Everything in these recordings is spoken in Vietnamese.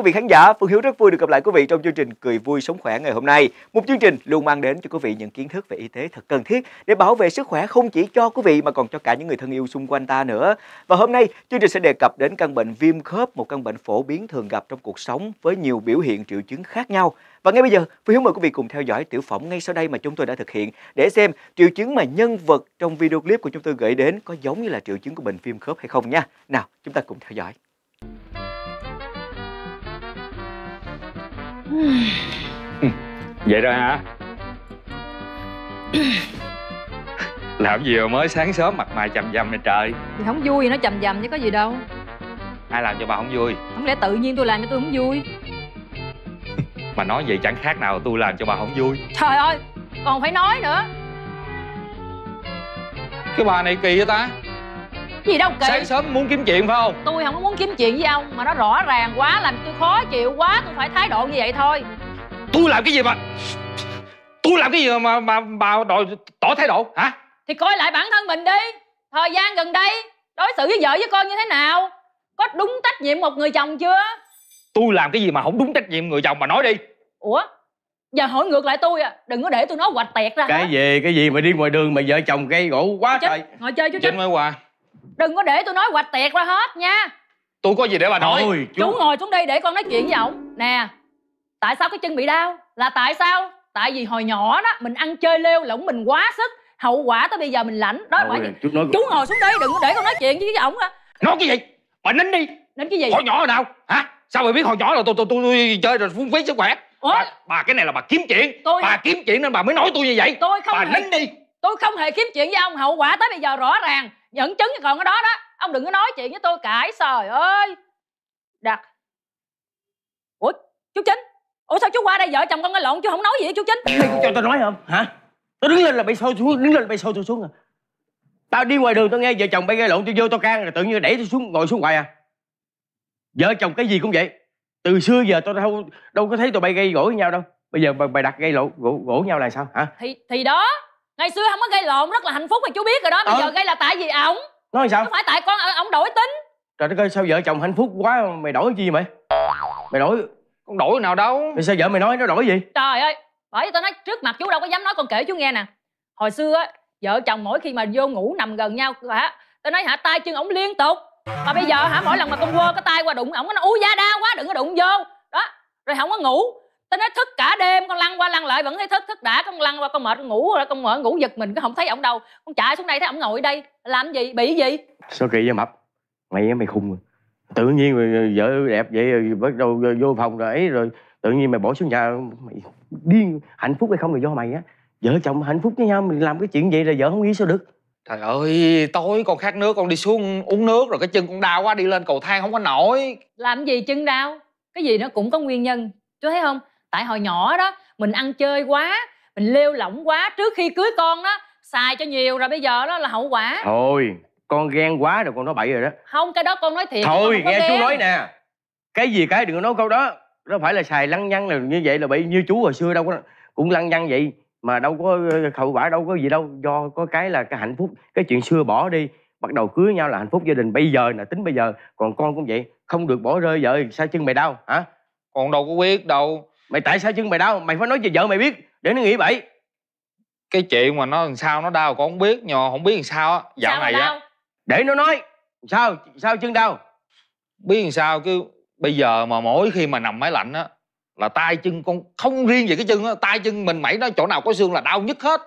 quý vị khán giả, Phương Hiếu rất vui được gặp lại quý vị trong chương trình Cười vui sống khỏe ngày hôm nay. Một chương trình luôn mang đến cho quý vị những kiến thức về y tế thật cần thiết để bảo vệ sức khỏe không chỉ cho quý vị mà còn cho cả những người thân yêu xung quanh ta nữa. Và hôm nay, chương trình sẽ đề cập đến căn bệnh viêm khớp, một căn bệnh phổ biến thường gặp trong cuộc sống với nhiều biểu hiện triệu chứng khác nhau. Và ngay bây giờ, Phương Hiếu mời quý vị cùng theo dõi tiểu phẩm ngay sau đây mà chúng tôi đã thực hiện để xem triệu chứng mà nhân vật trong video clip của chúng tôi gửi đến có giống như là triệu chứng của bệnh viêm khớp hay không nha. Nào, chúng ta cùng theo dõi. Vậy rồi hả Làm gì mà mới sáng sớm mặt mày chầm dầm này trời Thì không vui nó chầm dầm chứ có gì đâu Ai làm cho bà không vui Không lẽ tự nhiên tôi làm cho tôi không vui Mà nói vậy chẳng khác nào tôi làm cho bà không vui Trời ơi còn phải nói nữa Cái bà này kỳ vậy ta gì đâu kỳ sáng sớm muốn kiếm chuyện phải không tôi không có muốn kiếm chuyện với ông mà nó rõ ràng quá làm tôi khó chịu quá tôi phải thái độ như vậy thôi tôi làm cái gì mà tôi làm cái gì mà mà mà đòi tỏ thái độ hả thì coi lại bản thân mình đi thời gian gần đây đối xử với vợ với con như thế nào có đúng trách nhiệm một người chồng chưa tôi làm cái gì mà không đúng trách nhiệm người chồng mà nói đi ủa giờ hỏi ngược lại tôi à đừng có để tôi nói hoạch tẹt ra cái hả? gì cái gì mà đi ngoài đường mà vợ chồng gây gỗ quá trời ngồi chơi chú chính mới quà đừng có để tôi nói hoạch tiệt ra hết nha tôi có gì để bà nói Ôi, chú... chú ngồi xuống đây để con nói chuyện với ổng nè tại sao cái chân bị đau là tại sao tại vì hồi nhỏ đó mình ăn chơi lêu lỏng mình quá sức hậu quả tới bây giờ mình lãnh đó quả gì nói... chú ngồi xuống đây đừng có để con nói chuyện với ổng á nói cái gì bà nín đi nín cái gì hồi nhỏ nào hả sao bà biết hồi nhỏ là tôi tôi tôi, tôi chơi rồi phung phí sức khỏe Ủa? Bà, bà cái này là bà kiếm chuyện tôi... bà kiếm chuyện nên bà mới nói tôi như vậy tôi không bà hề... nín đi tôi không hề kiếm chuyện với ông hậu quả tới bây giờ rõ ràng dẫn chứng còn cái đó đó ông đừng có nói chuyện với tôi cãi trời ơi đặt ủa chú chính ủa sao chú qua đây vợ chồng con cái lộn chú không nói gì với chú chính mày cho tao nói không hả tao đứng lên là bay sôi xuống đứng lên là bay sôi tôi xuống à tao đi ngoài đường tao nghe vợ chồng bay gây lộn tôi vô tao can rồi tự nhiên đẩy tôi xuống ngồi xuống ngoài à vợ chồng cái gì cũng vậy từ xưa giờ tao đâu đâu có thấy tụi bay gây gỗ với nhau đâu bây giờ bày đặt gây lộn gỗ, gỗ nhau là sao hả thì thì đó ngày xưa không có gây lộn rất là hạnh phúc mà chú biết rồi đó bây ờ. giờ gây là tại vì ổng nói sao không phải tại con ổng đổi tính trời đất ơi sao vợ chồng hạnh phúc quá mày đổi gì mày mày đổi con đổi nào đâu mày sao vợ mày nói nó đổi gì trời ơi bởi vì tao nói trước mặt chú đâu có dám nói con kể chú nghe nè hồi xưa á vợ chồng mỗi khi mà vô ngủ nằm gần nhau hả tao nói hả tay chân ổng liên tục mà bây giờ hả mỗi lần mà con quơ cái tay qua đụng ổng nó ú da đau quá đừng có đụng vô đó rồi không có ngủ tôi nói thức cả đêm con lăn qua lăn lại vẫn thấy thức thức đã con lăn qua con mệt con ngủ rồi con mệt ngủ giật mình con không thấy ổng đâu con chạy xuống đây thấy ổng ngồi đây làm gì bị gì sao kỳ vậy mập mày mày khùng rồi à. tự nhiên rồi vợ đẹp vậy rồi bắt đầu vô phòng rồi ấy rồi tự nhiên mày bỏ xuống nhà mày điên hạnh phúc hay không là do mày á vợ chồng hạnh phúc với nhau mình làm cái chuyện vậy là vợ không nghĩ sao được trời ơi tối con khát nước con đi xuống uống nước rồi cái chân con đau quá đi lên cầu thang không có nổi làm gì chân đau cái gì nó cũng có nguyên nhân chú thấy không tại hồi nhỏ đó mình ăn chơi quá mình lêu lỏng quá trước khi cưới con đó xài cho nhiều rồi bây giờ đó là hậu quả thôi con ghen quá rồi con nói bậy rồi đó không cái đó con nói thiệt thôi nghe chú nói nè cái gì cái đừng có nói câu đó nó phải là xài lăng nhăng là như vậy là bị như chú hồi xưa đâu có cũng lăng nhăng vậy mà đâu có ờ, hậu quả đâu có gì đâu do có cái là cái hạnh phúc cái chuyện xưa bỏ đi bắt đầu cưới nhau là hạnh phúc gia đình bây giờ là tính bây giờ còn con cũng vậy không được bỏ rơi vợ sao chân mày đau hả con đâu có biết đâu mày tại sao chân mày đau mày phải nói cho vợ mày biết để nó nghĩ vậy cái chuyện mà nó làm sao nó đau con không biết nhưng không biết làm sao á dạo này á để nó nói sao sao chân đau biết làm sao cứ bây giờ mà mỗi khi mà nằm máy lạnh á là tay chân con không riêng về cái chân á tay chân mình mẩy nó chỗ nào có xương là đau nhất hết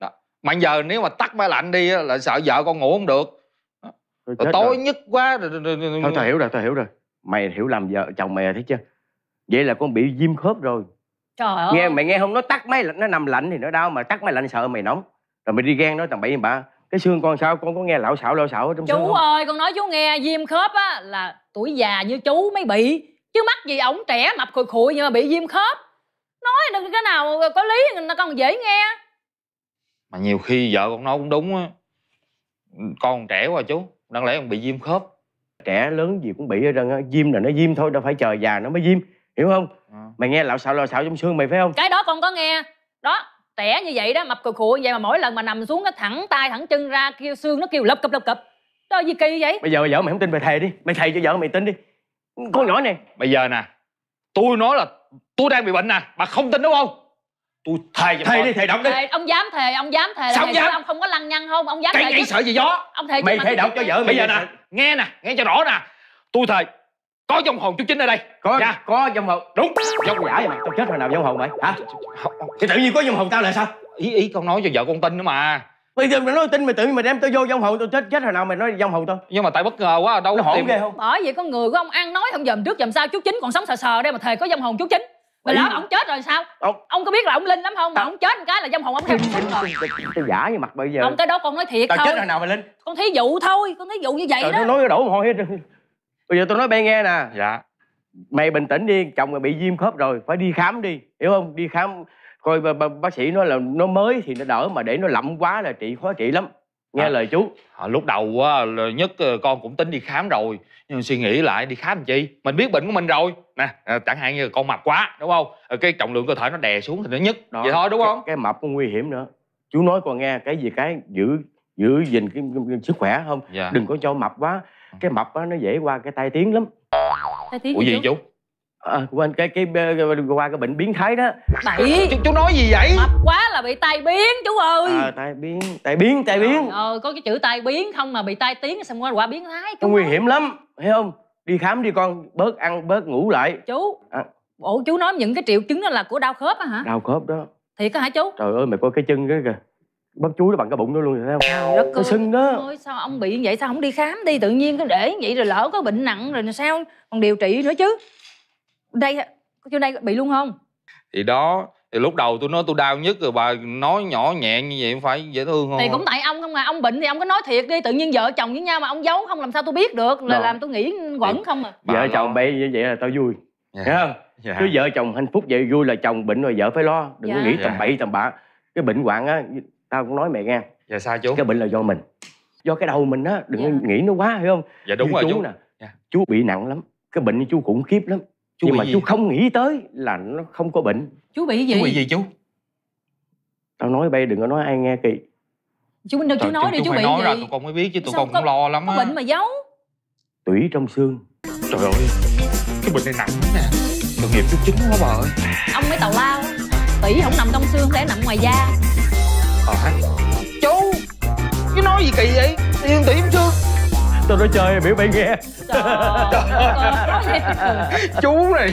đó. mà giờ nếu mà tắt máy lạnh đi á, là sợ vợ con ngủ không được tối rồi. nhất quá thôi tao hiểu rồi tao hiểu rồi mày hiểu làm vợ chồng mày thấy chưa vậy là con bị viêm khớp rồi trời ơi nghe mày nghe không nó tắt máy nó nằm lạnh thì nó đau mà tắt máy lạnh sợ mày nóng rồi mày đi gan nó tầm bậy ba cái xương con sao con có nghe lão xạo lão xạo ở trong chú xương ơi con nói chú nghe viêm khớp á là tuổi già như chú mới bị chứ mắc gì ổng trẻ mập khùi khùi nhưng mà bị viêm khớp nói được cái nào có lý nó còn dễ nghe mà nhiều khi vợ con nói cũng đúng á con trẻ quá chú đáng lẽ con bị viêm khớp trẻ lớn gì cũng bị hết trơn á viêm là nó viêm thôi đâu phải chờ già nó mới viêm hiểu không à. mày nghe lạo xạo lạo xạo trong xương mày phải không cái đó con có nghe đó tẻ như vậy đó mập cùi khụi vậy mà mỗi lần mà nằm xuống nó thẳng tay thẳng chân ra kêu xương nó kêu lập cập lập cập đó gì kỳ vậy bây giờ vợ mày không tin mày thề đi mày thề cho vợ mày tin đi con nhỏ này bây giờ nè tôi nói là tôi đang bị bệnh nè bà không tin đúng không tôi thề thề con. đi thề động đi thề, ông dám thề ông dám thề sao ông dám ông không có lăng nhăng không ông dám cái thề chứ sợ gì gió ông thề mày thề động cho vợ mày bây giờ nè nghe nè nghe cho rõ nè tôi thề có vong hồn chú chính ở đây có nha dạ. có vong hồn đúng vong giả vậy mày tao chết hồi nào vong hồn mày hả thì tự nhiên có vong hồn tao là sao ý ý con nói cho vợ con tin nữa mà bây giờ mày nói tin mày tự nhiên mày đem tao vô vong hồn tao chết chết hồi nào mày nói vong hồn tao nhưng mà tại bất ngờ quá đâu nó hổn ghê không bởi vậy con người của ông ăn nói không dòm trước dòm sau chú chính còn sống sờ sờ đây mà thề có vong hồn chú chính mày lỡ ông chết rồi sao ông, ông có biết là ông linh lắm không mà ông chết một cái là vong hồn ông theo chết rồi tôi giả như mặt bây giờ ông tới đó con nói thiệt tao chết hồi nào mày linh con thí dụ thôi con thí dụ như vậy Trời, đó nói đổ mồ hôi hết bây giờ tôi nói bay nghe nè dạ mày bình tĩnh đi chồng mày bị viêm khớp rồi phải đi khám đi hiểu không đi khám coi b- b- bác sĩ nói là nó mới thì nó đỡ mà để nó lậm quá là trị khó trị lắm nghe À. lời chú à, lúc đầu á nhất ờ, con cũng tính đi khám rồi nhưng suy nghĩ lại đi khám làm chi mình biết bệnh của mình rồi nè à, chẳng hạn như con mập quá đúng không Ờ, cái trọng lượng cơ thể nó đè xuống thì nó nhất Đó, vậy thôi đúng không cái mập có nguy hiểm nữa chú nói còn nghe cái gì cái giữ giữ gìn cái, cái, cái sức khỏe không dạ đừng có cho mập quá cái mập á nó dễ qua cái tai tiếng lắm tai tiếng ủa gì chú à, quên cái, cái cái qua cái bệnh biến thái đó bậy chú, chú nói gì vậy mập quá là bị tai biến chú ơi à, tai biến tai biến tai biến ờ có cái chữ tai biến không mà bị tai tiếng xong qua qua biến thái chú nguy hiểm lắm thấy không đi khám đi con bớt ăn bớt ngủ lại chú à. ủa chú nói những cái triệu chứng đó là của đau khớp á hả đau khớp đó thiệt á hả chú trời ơi mày coi cái chân cái kìa bắp chuối nó bằng cái bụng nó luôn rồi thấy không đất nó sưng đó ơi, sao ông bị vậy sao không đi khám đi tự nhiên cứ để vậy rồi lỡ có bệnh nặng rồi sao còn điều trị nữa chứ đây vô đây bị luôn không thì đó thì lúc đầu tôi nói tôi đau nhất rồi bà nói nhỏ nhẹ như vậy phải dễ thương không thì cũng tại ông không à? ông bệnh thì ông có nói thiệt đi tự nhiên vợ chồng với nhau mà ông giấu không làm sao tôi biết được là Đồ. làm tôi nghĩ quẩn thì, không à vợ lo. chồng bị như vậy là tao vui dạ. yeah. không yeah. Dạ. cứ vợ chồng hạnh phúc vậy vui là chồng bệnh rồi vợ phải lo đừng yeah. có dạ. nghĩ tầm yeah. bậy tầm bạ cái bệnh hoạn á tao cũng nói mẹ nghe dạ sao chú cái bệnh là do mình do cái đầu mình á đừng dạ. nghĩ nó quá hay không dạ đúng Như rồi chú, chú nè dạ. chú bị nặng lắm cái bệnh chú khủng khiếp lắm chú nhưng mà gì? chú không nghĩ tới là nó không có bệnh chú bị gì chú bị gì chú tao nói bây đừng có nói ai nghe kỳ chú bình đâu chú nói đi chú, chú bị nói gì ra, tụi con mới biết chứ tụi con cũng lo lắm á bệnh mà giấu tủy trong xương trời ơi cái bệnh này nặng lắm nè tội nghiệp chú chính quá bà ơi ông mới tàu lao tủy không nằm trong xương để nằm ngoài da ờ hả chú chú nói gì kỳ vậy yên tỉ chưa tôi nói chơi biểu mày nghe trời, trời ơi, chú này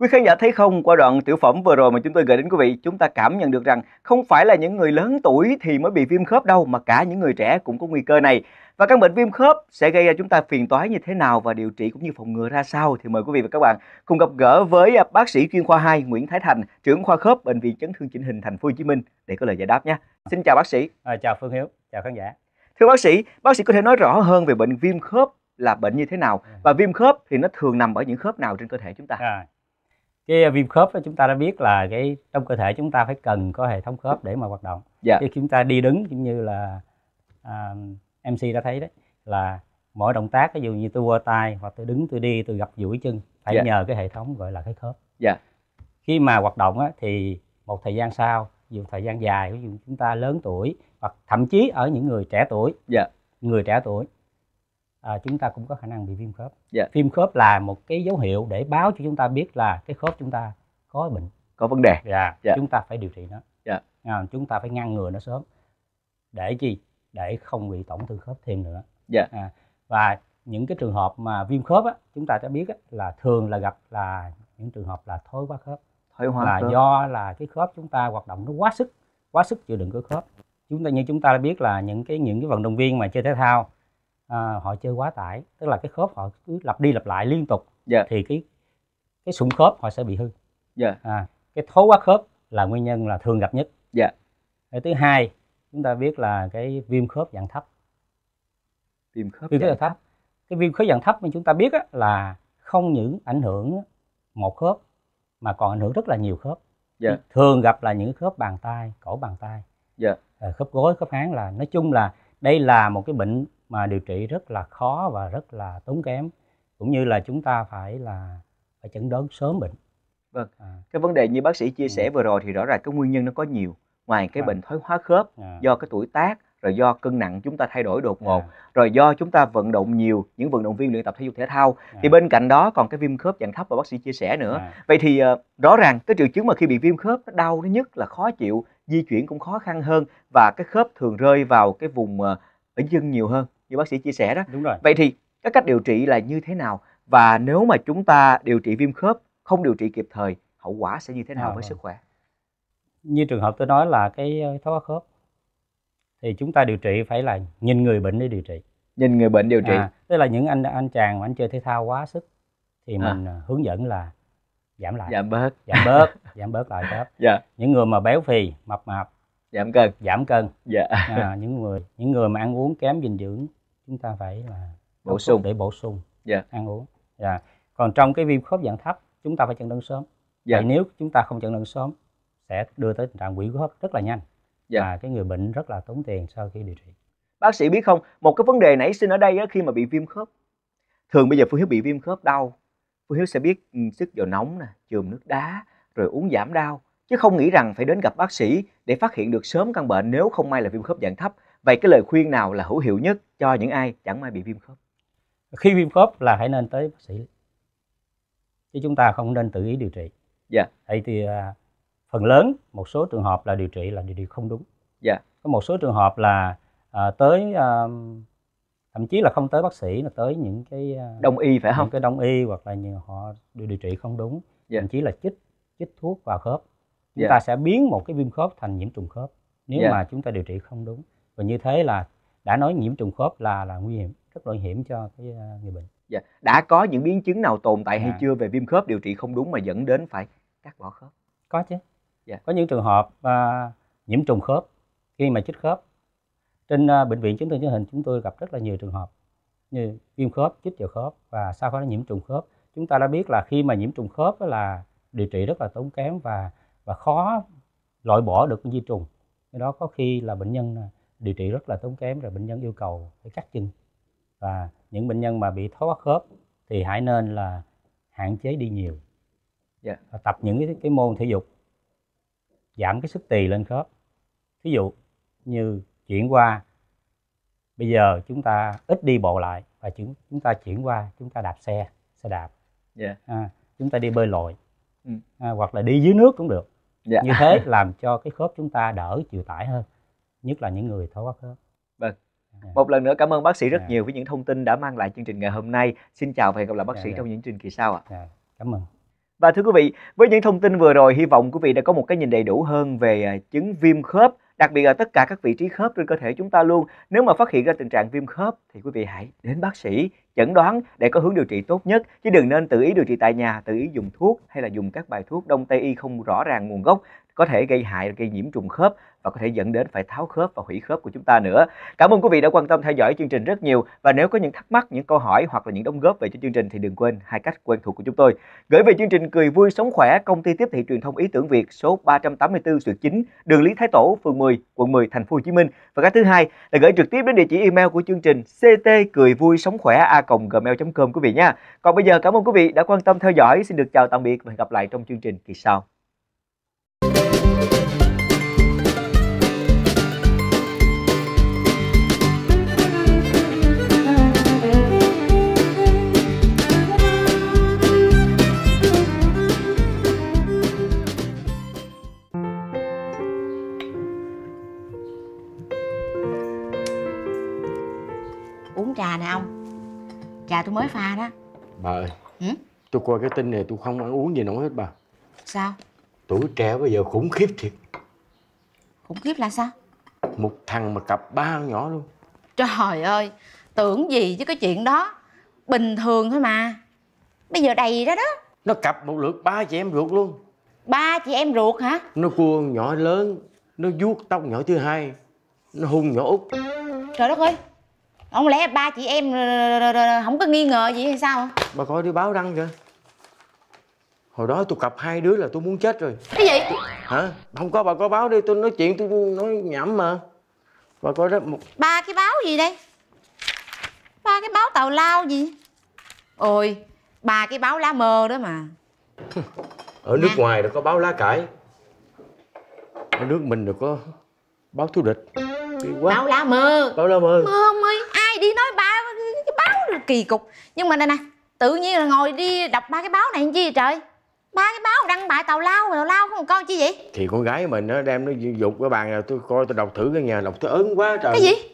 Quý khán giả thấy không, qua đoạn tiểu phẩm vừa rồi mà chúng tôi gửi đến quý vị, chúng ta cảm nhận được rằng không phải là những người lớn tuổi thì mới bị viêm khớp đâu mà cả những người trẻ cũng có nguy cơ này. Và căn bệnh viêm khớp sẽ gây ra chúng ta phiền toái như thế nào và điều trị cũng như phòng ngừa ra sao thì mời quý vị và các bạn cùng gặp gỡ với à, bác sĩ chuyên khoa 2 Nguyễn Thái Thành, trưởng khoa khớp bệnh viện chấn thương chỉnh hình thành phố Hồ Chí Minh để có lời giải đáp nhé. Xin chào bác sĩ. À, chào Phương Hiếu, chào khán giả. Thưa bác sĩ, bác sĩ có thể nói rõ hơn về bệnh viêm khớp là bệnh như thế nào ừ. và viêm khớp thì nó thường nằm ở những khớp nào trên cơ thể chúng ta? À, cái ờ, viêm khớp đó chúng ta đã biết là cái trong cơ thể chúng ta phải cần có hệ thống khớp để mà hoạt động dạ. khi chúng ta đi đứng cũng như là uh, à, mc đã thấy đấy là mỗi động tác ví dụ như tôi quơ tay hoặc tôi đứng tôi đi tôi gập duỗi chân phải dạ. nhờ cái hệ thống gọi là cái khớp dạ. khi mà hoạt động á, thì một thời gian sau dù thời gian dài ví dụ chúng ta lớn tuổi hoặc thậm chí ở những người trẻ tuổi dạ. người trẻ tuổi à, chúng ta cũng có khả năng bị viêm khớp yeah. Dạ. viêm khớp là một cái dấu hiệu để báo cho chúng ta biết là cái khớp chúng ta có bệnh có vấn đề yeah. Dạ, yeah. Dạ. chúng ta phải điều trị nó yeah. à, chúng ta phải ngăn ngừa nó sớm để chi để không bị tổn thương khớp thêm nữa yeah. à, và những cái trường hợp mà viêm khớp á, chúng ta đã biết á, là thường là gặp là những trường hợp là thối quá khớp thối hóa là khớp. do là cái khớp chúng ta hoạt động nó quá sức quá sức chịu đựng của khớp chúng ta như chúng ta đã biết là những cái những cái vận động viên mà chơi thể thao à, họ chơi quá tải tức là cái khớp họ cứ lặp đi lặp lại liên tục yeah. Dạ. thì cái cái sụn khớp họ sẽ bị hư yeah. Dạ. à, cái thối quá khớp là nguyên nhân là thường gặp nhất yeah. Dạ. cái thứ hai chúng ta biết là cái viêm khớp dạng thấp viêm khớp viêm khớp dạng thấp. cái viêm khớp dạng thấp mà chúng ta biết là không những ảnh hưởng một khớp mà còn ảnh hưởng rất là nhiều khớp yeah. thường gặp là những khớp bàn tay cổ bàn tay yeah. Ờ, khớp gối khớp háng là nói chung là đây là một cái bệnh mà điều trị rất là khó và rất là tốn kém cũng như là chúng ta phải là phải chẩn đoán sớm bệnh vâng à. cái vấn đề như bác sĩ chia ừ. sẻ vừa rồi thì rõ ràng cái nguyên nhân nó có nhiều ngoài cái à. bệnh thoái hóa khớp à. do cái tuổi tác rồi do cân nặng chúng ta thay đổi đột ngột à. rồi do chúng ta vận động nhiều những vận động viên luyện tập thể dục thể thao à. thì bên cạnh đó còn cái viêm khớp dạng thấp mà bác sĩ chia sẻ nữa à. vậy thì ờ, rõ ràng cái triệu chứng mà khi bị viêm khớp nó đau nó nhất là khó chịu di chuyển cũng khó khăn hơn và cái khớp thường rơi vào cái vùng uh, ở chân nhiều hơn như bác sĩ chia sẻ đó đúng rồi vậy thì các cách điều trị là như thế nào và nếu mà chúng ta điều trị viêm khớp không điều trị kịp thời hậu quả sẽ như thế nào à, với rồi. Vâng. sức khỏe như trường hợp tôi nói là cái ờ, thoái hóa khớp thì chúng ta điều trị phải là nhìn người bệnh để điều trị nhìn người bệnh điều trị à, tức là những anh anh chàng mà anh chơi thể thao quá sức thì à. mình ờ, hướng dẫn là giảm lại giảm bớt giảm bớt giảm bớt lại khớp dạ. những người mà béo phì mập mạp giảm cân giảm cân dạ. à, những người những người mà ăn uống kém dinh dưỡng chúng ta phải là bổ sung để bổ sung yeah. Dạ. ăn uống yeah. Dạ. còn trong cái viêm khớp dạng thấp chúng ta phải chẩn đoán sớm yeah. Dạ. vậy nếu chúng ta không chẩn đoán sớm sẽ đưa tới tình trạng quỷ khớp rất là nhanh dạ. và cái người bệnh rất là tốn tiền sau khi điều trị bác sĩ biết không một cái vấn đề nảy sinh ở đây khi mà bị viêm khớp thường bây giờ phương hiếu bị viêm khớp đau phương hiếu sẽ biết ừ, sức dầu nóng nè chườm nước đá rồi uống giảm đau chứ không nghĩ rằng phải đến gặp bác sĩ để phát hiện được sớm căn bệnh nếu không may là viêm khớp dạng thấp vậy cái lời khuyên nào là hữu hiệu nhất cho những ai chẳng may bị viêm khớp khi viêm khớp là hãy nên tới bác sĩ chứ chúng ta không nên tự ý điều trị dạ yeah. thì uh, phần lớn một số trường hợp là điều trị là điều, điều không đúng dạ yeah. có một số trường hợp là uh, tới uh, thậm chí là không tới bác sĩ mà tới những cái uh, đông y phải không cái đông y hoặc là nhiều họ điều, điều trị không đúng yeah. Dạ. thậm chí là chích chích thuốc vào khớp chúng yeah. Dạ. ta sẽ biến một cái viêm khớp thành nhiễm trùng khớp nếu yeah. Dạ. mà chúng ta điều trị không đúng và như thế là đã nói nhiễm trùng khớp là là nguy hiểm rất nguy hiểm cho cái à, người bệnh dạ. đã có những biến chứng nào tồn tại hay à. chưa về viêm khớp điều trị không đúng mà dẫn đến phải cắt bỏ khớp có chứ dạ. có những trường hợp uh, nhiễm trùng khớp khi mà chích khớp trên uh, bệnh viện chấn thương chỉnh hình chúng tôi gặp rất là nhiều trường hợp như viêm khớp chích vào khớp và sau đó nhiễm trùng khớp chúng ta đã biết là khi mà nhiễm trùng khớp là điều trị rất là tốn kém và và khó loại bỏ được di trùng do đó có khi là bệnh nhân điều trị rất là tốn kém rồi bệnh nhân yêu cầu phải cắt chân và những bệnh nhân mà bị thoát khớp thì hãy nên là hạn chế đi nhiều yeah. Dạ. và tập những cái, cái môn thể dục giảm cái sức tỳ lên khớp ví dụ như chuyển qua bây giờ chúng ta ít đi bộ lại và chúng chúng ta chuyển qua chúng ta đạp xe xe đạp yeah. Dạ. à, chúng ta đi bơi lội ừ. à, hoặc là đi dưới nước cũng được yeah. Dạ. như thế làm cho cái khớp chúng ta đỡ chịu tải hơn nhất là những người thoái hóa khớp vâng dạ. một lần nữa cảm ơn bác sĩ rất yeah. Dạ. nhiều với những thông tin đã mang lại chương trình ngày hôm nay xin chào và hẹn gặp lại bác yeah, dạ, sĩ yeah. trong những chương trình kỳ sau ạ yeah. cảm ơn và thưa quý vị với những thông tin vừa rồi hy vọng quý vị đã có một cái nhìn đầy đủ hơn về à, chứng viêm khớp đặc biệt là tất cả các vị trí khớp trên cơ thể chúng ta luôn nếu mà phát hiện ra tình trạng viêm khớp thì quý vị hãy đến bác sĩ chẩn đoán để có hướng điều trị tốt nhất chứ đừng nên tự ý điều trị tại nhà tự ý dùng thuốc hay là dùng các bài thuốc đông tây y không rõ ràng nguồn gốc có thể gây hại gây nhiễm trùng khớp và có thể dẫn đến phải tháo khớp và hủy khớp của chúng ta nữa. Cảm ơn quý vị đã quan tâm theo dõi chương trình rất nhiều và nếu có những thắc mắc, những câu hỏi hoặc là những đóng góp về cho chương trình thì đừng quên hai cách quen thuộc của chúng tôi. Gửi về chương trình Cười vui sống khỏe, công ty tiếp thị truyền thông ý tưởng Việt số 384 Xuyệt 9, đường Lý Thái Tổ, phường 10, quận 10, thành phố Hồ Chí Minh. Và cái thứ hai là gửi trực tiếp đến địa chỉ email của chương trình ct cười vui sống khỏe a gmail.com quý vị nha. Còn bây giờ cảm ơn quý vị đã quan tâm theo dõi. Xin được chào tạm biệt và hẹn gặp lại trong chương trình kỳ sau uống trà nè ông Trà tôi mới pha đó Bà ơi Tôi coi cái tin này tôi không ăn uống gì nổi hết bà Sao tuổi trẻ bây giờ khủng khiếp thiệt khủng khiếp là sao một thằng mà cặp ba nhỏ luôn trời ơi tưởng gì chứ cái chuyện đó bình thường thôi mà bây giờ đầy đó đó nó cặp một lượt ba chị em ruột luôn ba chị em ruột hả nó cua nhỏ lớn nó vuốt tóc nhỏ thứ hai nó hung nhỏ út trời đất ơi không lẽ ba chị em không có nghi ngờ gì hay sao bà coi đi báo đăng kìa hồi đó tôi cặp hai đứa là tôi muốn chết rồi cái gì hả không có bà có báo đi tôi nói chuyện tôi nói nhảm mà bà coi đó một ba cái báo gì đây ba cái báo tàu lao gì ôi ba cái báo lá mơ đó mà ở nước Nha. ngoài đâu có báo lá cải ở nước mình đâu có báo thú địch quá. báo lá mơ báo lá mơ mơ ông ơi ai đi nói ba cái báo kỳ cục nhưng mà này nè tự nhiên là ngồi đi đọc ba cái báo này làm chi vậy trời ba cái báo đăng bài tàu lao tàu lao không con chi vậy thì con gái mình nó đem nó dục cái bàn rồi tôi coi tôi đọc thử cái nhà đọc tôi ớn quá trời cái gì